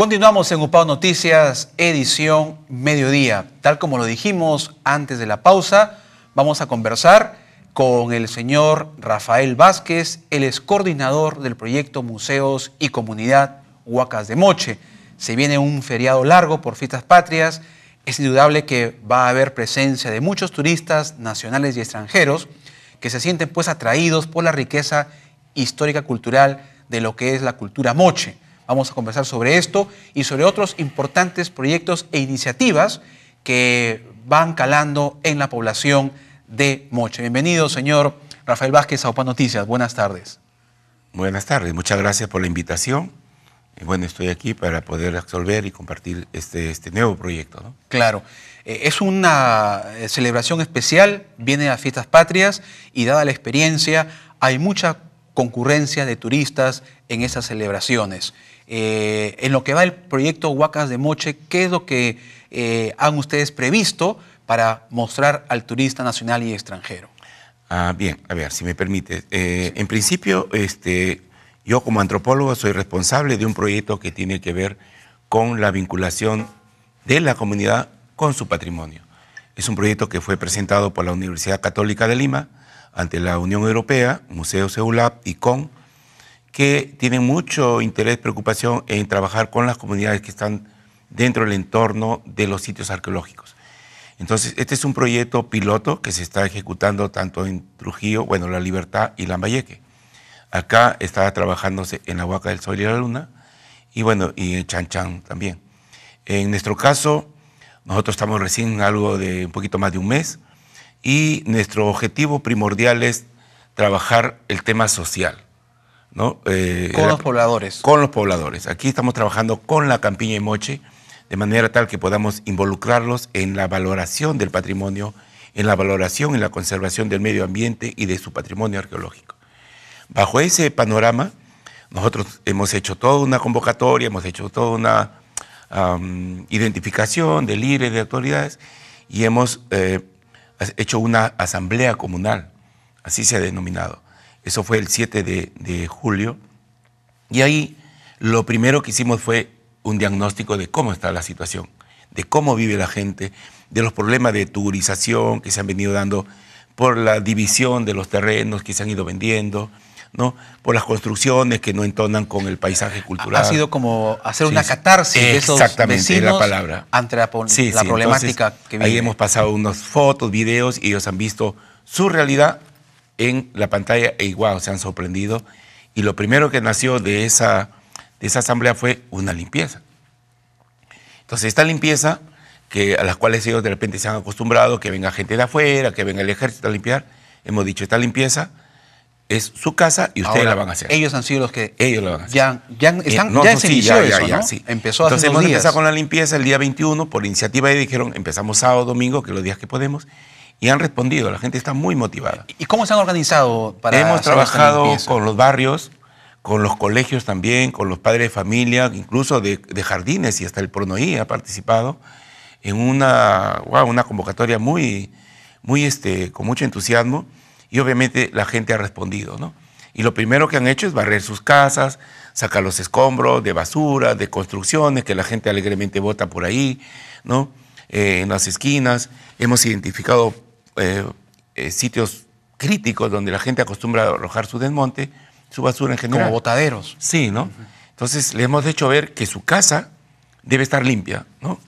Continuamos en UPAO Noticias, edición mediodía. Tal como lo dijimos antes de la pausa, vamos a conversar con el señor Rafael Vázquez, el ex coordinador del proyecto Museos y Comunidad Huacas de Moche. Se viene un feriado largo por fiestas patrias. Es indudable que va a haber presencia de muchos turistas nacionales y extranjeros que se sienten pues atraídos por la riqueza histórica cultural de lo que es la cultura moche. Vamos a conversar sobre esto y sobre otros importantes proyectos e iniciativas que van calando en la población de Moche. Bienvenido, señor Rafael Vázquez, a OPA Noticias. Buenas tardes. Buenas tardes, muchas gracias por la invitación. bueno, estoy aquí para poder resolver y compartir este, este nuevo proyecto. Claro, eh, es una eh, celebración especial, viene a fiestas patrias y dada la experiencia, hay mucha concurrencia de turistas en esas celebraciones. Eh, en lo que va el proyecto Huacas de Moche, ¿qué es lo que eh, han ustedes previsto para mostrar al turista nacional y extranjero? Ah, bien, a ver, si me permite. Eh, en principio, este, yo como antropólogo soy responsable de un proyecto que tiene que ver con la vinculación de la comunidad con su patrimonio. Es un proyecto que fue presentado por la Universidad Católica de Lima ante la Unión Europea, Museo CEULAP y con que tienen mucho interés, preocupación en trabajar con las comunidades que están dentro del entorno de los sitios arqueológicos. Entonces, este es un proyecto piloto que se está ejecutando tanto en Trujillo, bueno, La Libertad y Lambayeque. Acá está trabajándose en la Huaca del Sol y la Luna, y bueno, y en Chan Chan también. En nuestro caso, nosotros estamos recién algo de un poquito más de un mes, y nuestro objetivo primordial es trabajar el tema social eh, con los pobladores. Con los pobladores. Aquí estamos trabajando con la campiña y moche, de manera tal que podamos involucrarlos en la valoración del patrimonio, en la valoración y la conservación del medio ambiente y de su patrimonio arqueológico. Bajo ese panorama, nosotros hemos hecho toda una convocatoria, hemos hecho toda una identificación de líderes, de autoridades, y hemos eh, hecho una asamblea comunal, así se ha denominado eso fue el 7 de, julio. Y ahí lo primero que hicimos fue un diagnóstico de cómo está la situación, de cómo vive la gente, de los problemas de turización que se han venido dando por la división de los terrenos que se han ido vendiendo, ¿no? por las construcciones que no entonan con el paisaje cultural. Ha sido como hacer una catarsis de esos la palabra. ante la, problemática que vive. Ahí hemos pasado unas fotos, videos y ellos han visto su realidad en la pantalla e igual se han sorprendido. Y lo primero que nació de esa, de esa asamblea fue una limpieza. Entonces, esta limpieza, que, a las cuales ellos de repente se han acostumbrado, que venga gente de afuera, que venga el ejército a limpiar, hemos dicho, esta limpieza es su casa y ustedes la van a hacer. Ellos han sido los que ellos la van a hacer. ya, ya están ya Empezó Entonces hemos empezado con la limpieza el día 21 por iniciativa y dijeron empezamos sábado, domingo, que los días que podemos y han respondido. La gente está muy motivada. ¿Y cómo se han organizado para Hemos trabajado con los barrios, con los colegios también, con los padres de familia, incluso de, jardines y hasta el Pronoí ha participado en una, una convocatoria muy, muy este, con mucho entusiasmo y obviamente la gente ha respondido, ¿no? Y lo primero que han hecho es barrer sus casas, sacar los escombros de basura, de construcciones que la gente alegremente vota por ahí, ¿no? Eh, en las esquinas. Hemos identificado eh, eh, sitios críticos donde la gente acostumbra a arrojar su desmonte, su basura en general. Como botaderos. Sí, ¿no? Entonces le hemos hecho ver que su casa debe estar limpia, ¿no?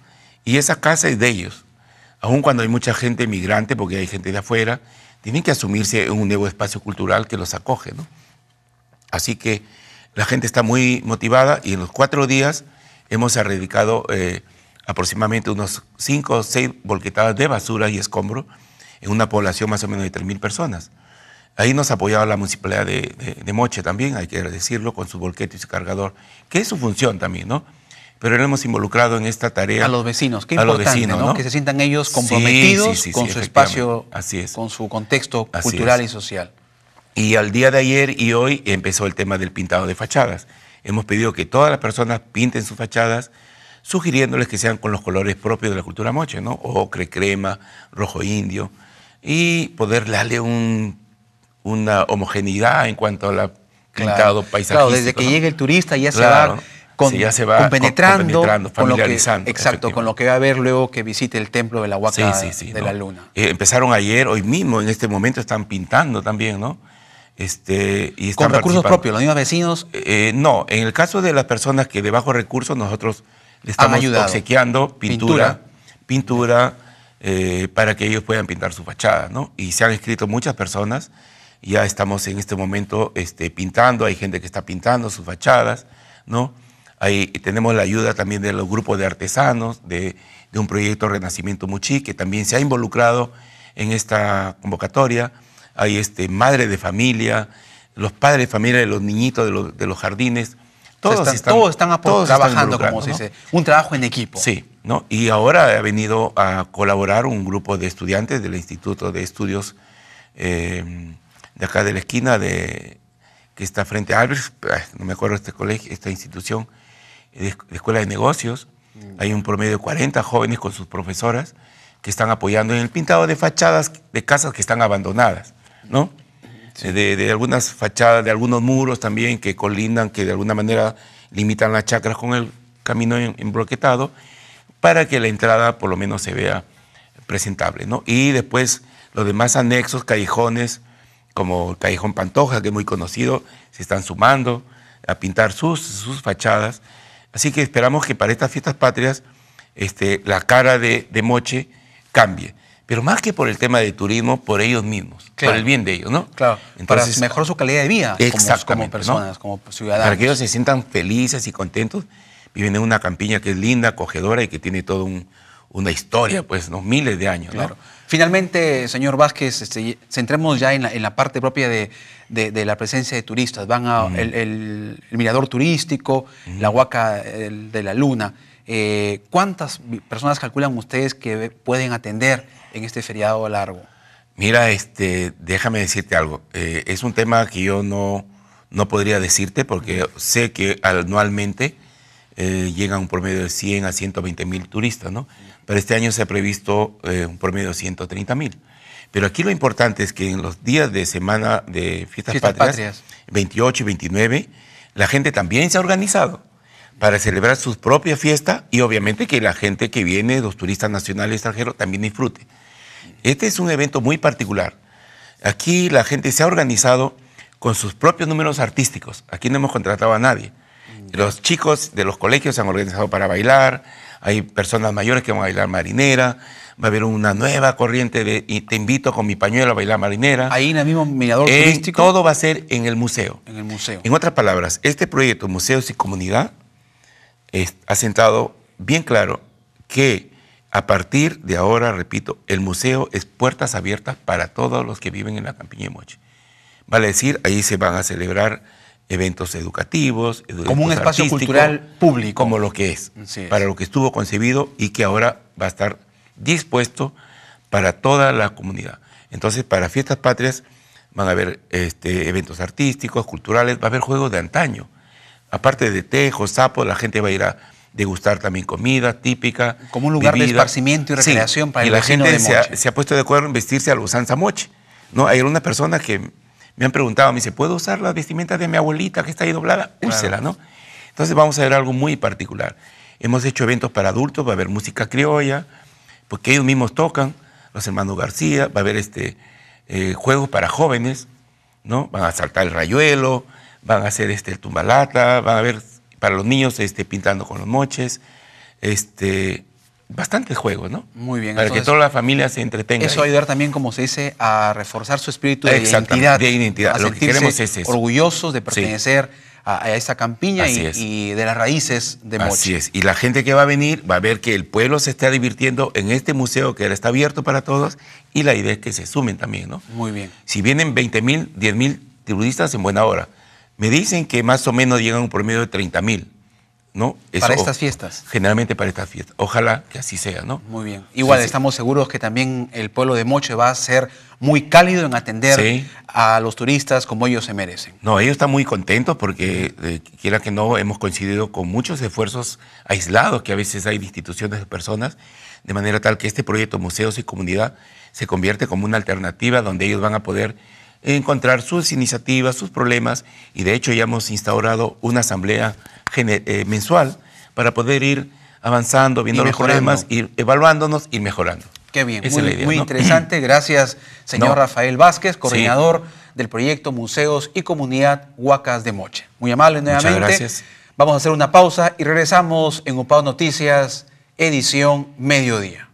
Y esa casa es de ellos. Aun cuando hay mucha gente migrante, porque hay gente de afuera, tienen que asumirse un nuevo espacio cultural que los acoge, ¿no? Así que la gente está muy motivada y en los cuatro días hemos erradicado eh, aproximadamente unos cinco o seis volquetadas de basura y escombro en una población más o menos de 3.000 personas. Ahí nos ha apoyado la municipalidad de, Moche también, hay que decirlo, con su volquete y su cargador, que es su función también, ¿no? Pero lo hemos involucrado en esta tarea. A los vecinos, qué importante, ¿no? Que se sientan ellos comprometidos con su espacio, con su contexto cultural y social. Y al día de ayer y hoy empezó el tema del pintado de fachadas. Hemos pedido que todas las personas pinten sus fachadas, sugiriéndoles que sean con los colores propios de la cultura moche, ¿no? Ocre, crema, rojo indio, y poder darle una homogeneidad en cuanto al pintado paisajístico Claro, desde que llegue el turista ya se va. Con, compenetrando, familiarizando. que, exacto, con lo que va a ver luego que visite el templo de la Huaca de la Luna. Eh, empezaron ayer, hoy mismo, en este momento están pintando también, ¿no? Este, ¿Con recursos propios, los mismos vecinos? Eh, eh, no, en el caso de las personas que de bajos recursos, nosotros le estamos obsequiando pintura, pintura eh, para que ellos puedan pintar su fachada, ¿no? Y se han escrito muchas personas, ya estamos en este momento este, pintando, hay gente que está pintando sus fachadas, ¿no? Ahí tenemos la ayuda también de los grupos de artesanos, de, un proyecto Renacimiento Muchi, que también se ha involucrado en esta convocatoria. Hay este, madre de familia, los padres de familia de los niñitos de los, de los jardines. Todos, están, todos trabajando, como se dice, un trabajo en equipo. Sí, y ahora ha venido a colaborar un grupo de estudiantes del Instituto de Estudios eh, de acá de la esquina, de, que está frente a Albers, no me acuerdo este colegio, esta institución de, Escuela de Negocios. Mm. Hay un promedio de 40 jóvenes con sus profesoras que están apoyando en el pintado de fachadas de casas que están abandonadas, ¿no? De, algunas fachadas, de algunos muros también que colindan, que de alguna manera limitan las chacras con el camino embroquetado para que la entrada por lo menos se vea presentable. ¿no? Y después los demás anexos, callejones, como el Callejón Pantoja, que es muy conocido, se están sumando a pintar sus, sus fachadas. Así que esperamos que para estas fiestas patrias este, la cara de, Moche cambie pero más que por el tema de turismo, por ellos mismos, por el bien de ellos, ¿no? Claro, Entonces, para mejorar su calidad de vida como, como personas, como ciudadanos. Para que ellos se sientan felices y contentos viven en una campiña que es linda, acogedora y que tiene toda una historia, pues, ¿no? miles de años. Claro. Finalmente, señor Vázquez, este, centremos ya en la, parte propia de, la presencia de turistas. Van al el, mirador turístico, la huaca de la luna. Eh, ¿Cuántas personas calculan ustedes que pueden atender en este feriado largo? Mira, este, déjame decirte algo. Eh, es un tema que yo no, no podría decirte porque sé que anualmente llegan eh, llega un promedio de 100 a 120 mil turistas, ¿no? Pero este año se ha previsto eh, un promedio de 130 mil. Pero aquí lo importante es que en los días de semana de fiestas, patrias, 28 y 29, la gente también se ha organizado para celebrar su propia fiesta y obviamente que la gente que viene, los turistas nacionales y extranjeros, también disfrute. Este es un evento muy particular. Aquí la gente se ha organizado con sus propios números artísticos. Aquí no hemos contratado a nadie los chicos de los colegios se han organizado para bailar, hay personas mayores que van a bailar marinera, va a haber una nueva corriente de te invito con mi pañuelo a bailar marinera. Ahí en el mismo mirador eh, turístico. Todo va a ser en el museo. En el museo. En otras palabras, este proyecto Museos y Comunidad ha sentado bien claro que a partir de ahora, repito, el museo es puertas abiertas para todos los que viven en la campiña de Moche. Vale decir, ahí se van a celebrar eventos educativos. como un espacio cultural público. Como lo que es, para lo que estuvo concebido y que ahora va a estar dispuesto para toda la comunidad. Entonces, para fiestas patrias van a haber este, eventos artísticos, culturales, va a haber juegos de antaño. Aparte de tejos, sapo, la gente va a ir a degustar también comida típica. Como un lugar de esparcimiento y recreación para la gente de se, ha, se ha, puesto de acuerdo en vestirse a los usanza ¿no? Hay una persona que me han preguntado, me dice, ¿puedo usar las vestimentas de mi abuelita que está ahí doblada? Úsela, ¿no? Entonces vamos a ver algo muy particular. Hemos hecho eventos para adultos, va a haber música criolla, porque ellos mismos tocan, los hermanos García, va a haber este, eh, juegos para jóvenes, ¿no? Van a saltar el rayuelo, van a hacer este, el tumbalata, van a ver para los niños este, pintando con los moches, este, Bastante juego, ¿no? Muy bien. Para que toda las familia se entretenga. Eso va a ayudar también, como se dice, a reforzar su espíritu de identidad. De identidad. Lo que queremos es Orgullosos de pertenecer a, a, esa campiña y, de las raíces de Mochi. Así es. Y la gente que va a venir va a ver que el pueblo se está divirtiendo en este museo que ahora está abierto para todos y la idea es que se sumen también, ¿no? Muy bien. Si vienen 20 mil, 10 mil turistas en buena hora, me dicen que más o menos llegan un promedio de 30 mil. ¿no? para estas fiestas. Generalmente para estas fiestas. Ojalá que así sea, ¿no? Muy bien. Igual estamos seguros que también el pueblo de Moche va a ser muy cálido en atender a los turistas como ellos se merecen. No, ellos están muy contentos porque, quiera que no, hemos coincidido con muchos esfuerzos aislados que a veces hay de instituciones de personas, de manera tal que este proyecto Museos y Comunidad se convierte como una alternativa donde ellos van a poder encontrar sus iniciativas, sus problemas, y de hecho ya hemos instaurado una asamblea eh, mensual para poder ir avanzando, viendo los problemas, ir evaluándonos y mejorando. Qué bien, muy, interesante. Gracias, señor Rafael Vázquez, coordinador del proyecto Museos y Comunidad Huacas de Moche. Muy amable nuevamente. gracias. Vamos a hacer una pausa y regresamos en UPAO Noticias, edición Mediodía.